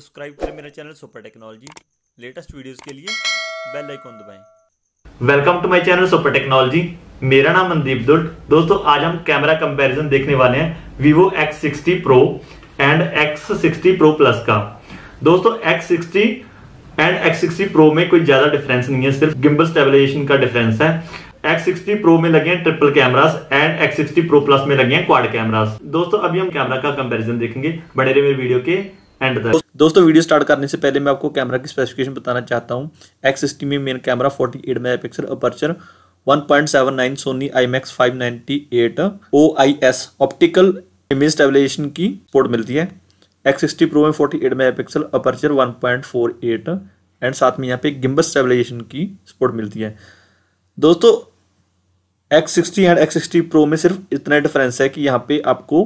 subscribe करें मेरा channel Super Technology latest videos के लिए बेल आइकॉन दबाएं welcome to my channel Super Technology मेरा नाम मनदीप दुल दोस्तों आज हम कैमरा कंपैरिजन देखने वाले हैं Vivo X60 sixty Pro and X60 sixty Pro plus का दोस्तों X60 and X60 sixty Pro में कोई ज्यादा डिफरेंस नहीं है सिर्फ गिम्बल स्टेबलाइजेशन का डिफरेंस है X60 Pro में लगे हैं triple cameras and X60 Pro Plus में लगे हैं क्वाड कैमरास दोस्तों अभी हम कैमरा का कंपैरिजन देखेंगे बने रहे मेरे वीडियो के एंड द दोस्तों वीडियो स्टार्ट करने से पहले मैं आपको कैमरा की स्पेसिफिकेशन बताना चाहता हूँ एक्स सिस्टी में main camera 48 eight megapixel aperture 1.79 Sony IMX five optical image stabilisation की पोर्ट मिलती है एक्स सिक्सटी प्रो में 48 eight megapixel aperture one and साथ में यहाँ पे गिम्बल स्टेबलाइजेशन की सपोर्ट मिलती है दोस्तों X sixty and X sixty Pro में सिर्फ इतना डिफरेंस है कि यहाँ पे आपको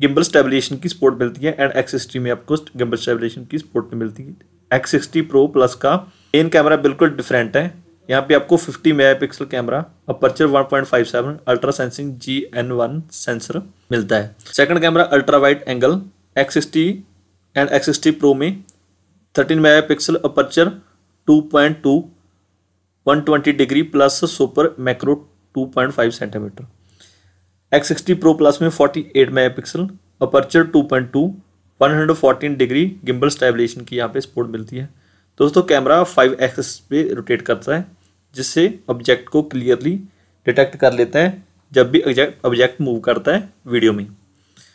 गिम्बल स्टेबलेशन की सपोर्ट मिलती है एंड एक्स सिक्सटी में आपको गिम्बल स्टेबलेशन की सपोर्ट मिलती है एक्स सिक्सटी प्रो प्लस का मेन कैमरा बिल्कुल डिफरेंट है यहाँ पे आपको 50 pixel camera aperture 1.57 ultra sensing G N one sensor मिलता है second camera ultra wide angle X sixty and X sixty Pro में 13 pixel aperture 2.2 120 degree plus super macro 2.5 centimetre X sixty Pro plus में forty eight megapixel aperture two point two one hundred fourteen degree gimbal stabilisation की यहाँ पे support मिलती है दोस्तों camera five X पे rotate करता है जिससे ऑब्जेक्ट को क्लियरली डिटेक्ट कर लेता है जब भी ऑब्जेक्ट मूव करता है वीडियो में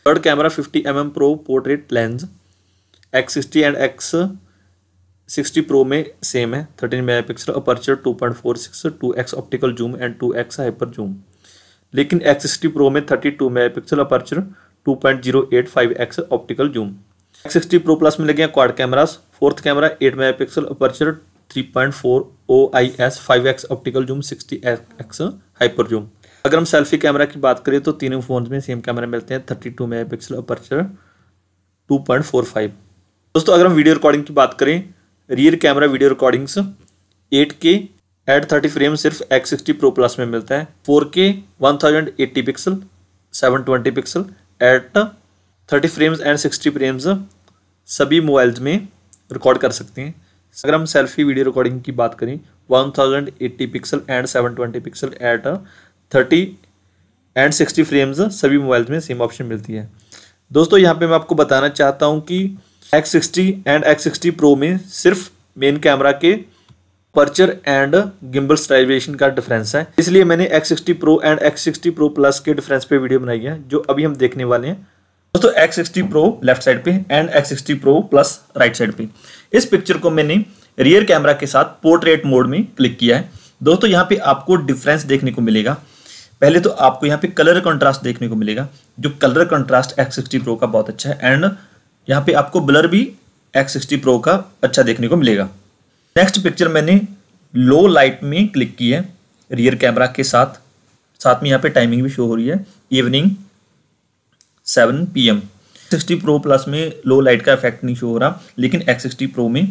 third camera 50 M pro portrait lens X sixty and X sixty Pro में सेम है thirteen megapixel aperture two point four six two X optical zoom and two X hyper zoom लेकिन X sixty Pro में thirty two megapixel aperture two point zero eight five X optical zoom X sixty Pro plus में लगे हैं quad cameras fourth camera eight megapixel aperture three point four O I S five X optical zoom sixty X hyper zoom अगर हम selfie camera की बात करें तो तीनों फ़ोन में सेम कैमरा मिलते हैं thirty two megapixel aperture two point four five दोस्तों अगर हम वीडियो रिकॉर्डिंग की बात करें rear camera video recordings eight K at thirty frame सिर्फ एक्स सिक्सटी प्रो प्लस में मिलता है four K one thousand eighty pixel seven twenty pixel at thirty frames and sixty frames सभी मोबाइल्स में record कर सकते हैं अगर हम सेल्फी वीडियो रिकॉर्डिंग की बात करें one thousand eighty pixel and seven twenty pixel at thirty and sixty frames सभी मोबाइल्स में सेम ऑप्शन मिलती है दोस्तों यहाँ पे मैं आपको बताना चाहता हूँ कि X sixty and X sixty Pro में सिर्फ मेन कैमरा के पर्चर एंड गिम्बल स्टाइलेशन का डिफरेंस है इसलिए मैंने X60 Pro and X60 Pro Plus के डिफरेंस पे वीडियो बनाई है जो अभी हम देखने वाले हैं दोस्तों X60 Pro लेफ्ट साइड पे and X60 Pro Plus right side पे इस पिक्चर को मैंने रियर कैमरा के साथ पोर्ट्रेट मोड में क्लिक किया है दोस्तों यहाँ पे आपको डिफरेंस देखने को मिलेगा पहले तो आपको यहाँ पे कलर कंट्रास्ट देखने को मिलेगा जो कलर कंट्रास्ट X60 Pro का बहुत अच्छा है एंड यहाँ पे आपको ब्लर भी X60 Pro का अच्छा देखने को मिलेगा नेक्स्ट पिक्चर मैंने लो लाइट में क्लिक की है रियर कैमरा के साथ साथ में यहाँ पे टाइमिंग भी शो हो रही है evening seven P M sixty Pro plus में लो लाइट का इफेक्ट नहीं शो हो रहा लेकिन एक्स सिक्सटी प्रो में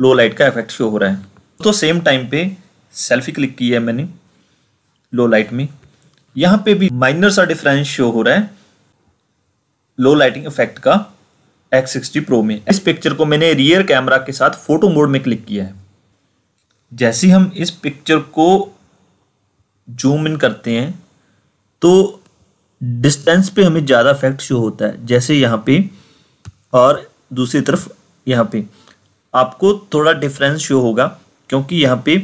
लो लाइट का इफेक्ट शो हो रहा है तो सेम टाइम पे सेल्फी क्लिक की है मैंने लो लाइट में यहाँ पे भी माइनर सा डिफरेंस शो हो रहा है लो लाइटिंग इफेक्ट का X60 Pro में इस पिक्चर को मैंने रियर कैमरा के साथ फ़ोटो मोड में क्लिक किया है जैसे हम इस पिक्चर को जूम इन करते हैं तो डिस्टेंस पे हमें ज़्यादा इफेक्ट शो होता है जैसे यहाँ पे और दूसरी तरफ यहाँ पे आपको थोड़ा डिफरेंस शो होगा क्योंकि यहाँ पे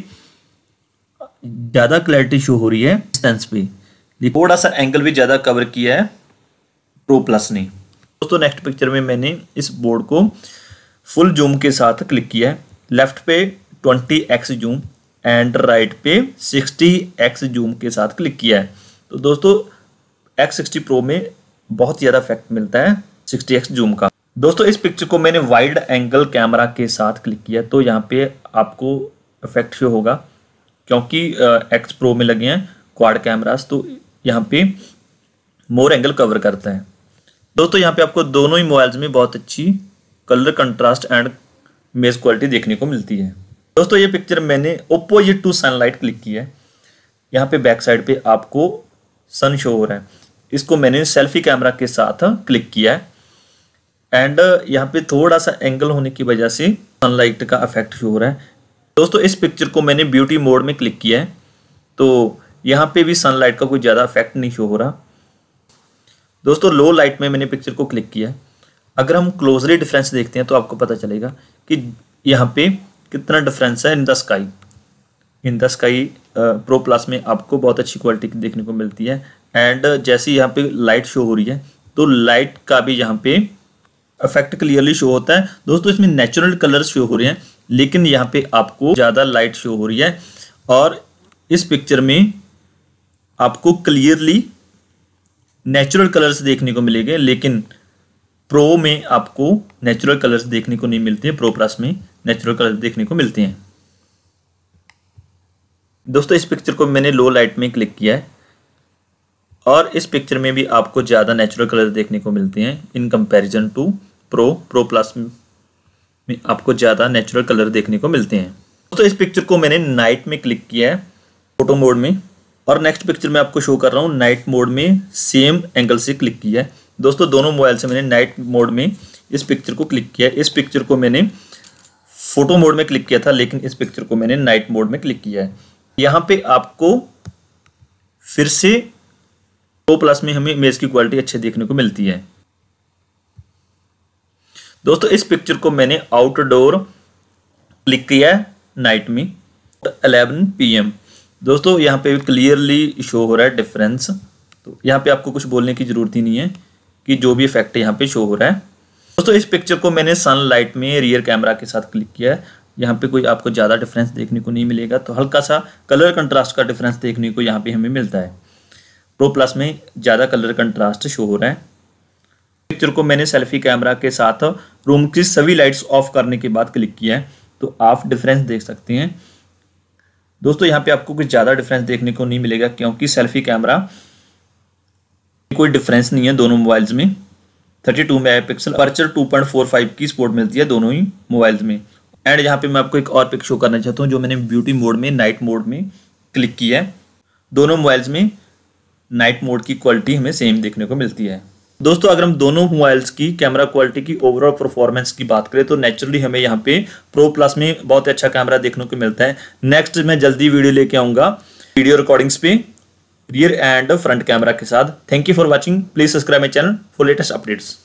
ज़्यादा क्लैरिटी शो हो रही है डिस्टेंस पे थोड़ा सा एंगल भी ज़्यादा कवर किया है प्रो प्लस ने दोस्तों नेक्स्ट पिक्चर में मैंने इस बोर्ड को फुल जूम के साथ क्लिक किया है लेफ्ट पे twenty X zoom and right पे सिक्सटी एक्स जूम के साथ क्लिक किया है तो दोस्तों एक्स सिक्सटी प्रो में बहुत ज़्यादा इफेक्ट मिलता है सिक्सटी एक्स जूम का दोस्तों इस पिक्चर को मैंने वाइड एंगल कैमरा के साथ क्लिक किया तो यहाँ पे आपको इफेक्ट शो होगा क्योंकि एक्स प्रो में लगे हैं क्वाड कैमरास तो यहाँ पे मोर एंगल कवर करते हैं दोस्तों यहाँ पे आपको दोनों ही मोबाइल्स में बहुत अच्छी colour contrast and image quality देखने को मिलती है दोस्तों ये पिक्चर मैंने ओप्पो ये टू सनलाइट क्लिक की है यहाँ पे बैक साइड पे आपको सन शो हो रहा है इसको मैंने सेल्फी कैमरा के साथ क्लिक किया है एंड यहाँ पे थोड़ा सा एंगल होने की वजह से सनलाइट का इफेक्ट शो हो रहा है दोस्तों इस पिक्चर को मैंने ब्यूटी मोड में क्लिक किया है तो यहाँ पे भी सनलाइट का कोई ज़्यादा इफेक्ट नहीं शो हो रहा दोस्तों लो लाइट में मैंने पिक्चर को क्लिक किया है अगर हम क्लोजली डिफरेंस देखते हैं तो आपको पता चलेगा कि यहाँ पे कितना डिफरेंस है in the sky in the sky Pro plus में आपको बहुत अच्छी क्वालिटी देखने को मिलती है एंड जैसे यहाँ पे लाइट शो हो रही है तो लाइट का भी यहाँ पे इफेक्ट क्लियरली शो होता है दोस्तों इसमें नेचुरल कलर शो हो रहे हैं लेकिन यहाँ पे आपको ज़्यादा लाइट शो हो रही है और इस पिक्चर में आपको क्लियरली नेचुरल कलर्स देखने को मिलेंगे लेकिन प्रो में आपको नेचुरल कलर्स देखने को नहीं मिलते प्रो प्लस में नेचुरल कलर्स देखने को मिलते हैं दोस्तों इस पिक्चर को मैंने लो लाइट में क्लिक किया है और इस पिक्चर में भी आपको ज़्यादा नेचुरल कलर देखने को मिलते हैं in comparison to Pro Pro plus में आपको ज़्यादा नेचुरल कलर देखने को मिलते हैं दोस्तों इस पिक्चर को मैंने नाइट में क्लिक किया है फोटो मोड में और नेक्स्ट पिक्चर में आपको शो कर रहा हूँ नाइट मोड में सेम एंगल से क्लिक किया है दोस्तों दोनों मोबाइल से मैंने नाइट मोड में इस पिक्चर को क्लिक किया है इस पिक्चर को मैंने फोटो मोड में क्लिक किया था लेकिन इस पिक्चर को मैंने नाइट मोड में क्लिक किया है यहाँ पे आपको फिर से प्रो प्लस में हमें इमेज की क्वालिटी अच्छे देखने को मिलती है दोस्तों इस पिक्चर को मैंने आउटडोर क्लिक किया है नाइट में 11 पीएम दोस्तों यहाँ पे क्लियरली शो हो रहा है डिफरेंस तो यहाँ पे आपको कुछ बोलने की ज़रूरत ही नहीं है कि जो भी इफेक्ट यहाँ पे शो हो रहा है दोस्तों इस पिक्चर को मैंने सनलाइट में रियर कैमरा के साथ क्लिक किया है यहाँ पे कोई आपको ज़्यादा डिफरेंस देखने को नहीं मिलेगा तो हल्का सा कलर कंट्रास्ट का डिफरेंस देखने को यहाँ पे हमें मिलता है प्रो प्लस में ज़्यादा कलर कंट्रास्ट शो हो रहा है पिक्चर को मैंने सेल्फी कैमरा के साथ रूम की सभी लाइट्स ऑफ करने के बाद क्लिक किया है तो आप डिफरेंस देख सकते हैं दोस्तों यहाँ पे आपको कुछ ज़्यादा डिफरेंस देखने को नहीं मिलेगा क्योंकि सेल्फी कैमरा कोई डिफरेंस नहीं है दोनों मोबाइल्स में 32 टू मेगा पिक्सल अपर्चर 2.45 की सपोर्ट मिलती है दोनों ही मोबाइल्स में एंड यहाँ पे मैं आपको एक और पिक शो करना चाहता हूँ जो मैंने ब्यूटी मोड में नाइट मोड में क्लिक किया है दोनों मोबाइल्स में नाइट मोड की क्वालिटी हमें सेम देखने को मिलती है दोस्तों अगर हम दोनों मोबाइल्स की कैमरा क्वालिटी की ओवरऑल परफॉर्मेंस की बात करें तो नेचुरली हमें यहाँ पे प्रो प्लस में बहुत अच्छा कैमरा देखने को मिलता है नेक्स्ट मैं जल्दी वीडियो लेके आऊंगा वीडियो रिकॉर्डिंग्स पे रियर एंड फ्रंट कैमरा के साथ thank you for watching please subscribe my channel for latest updates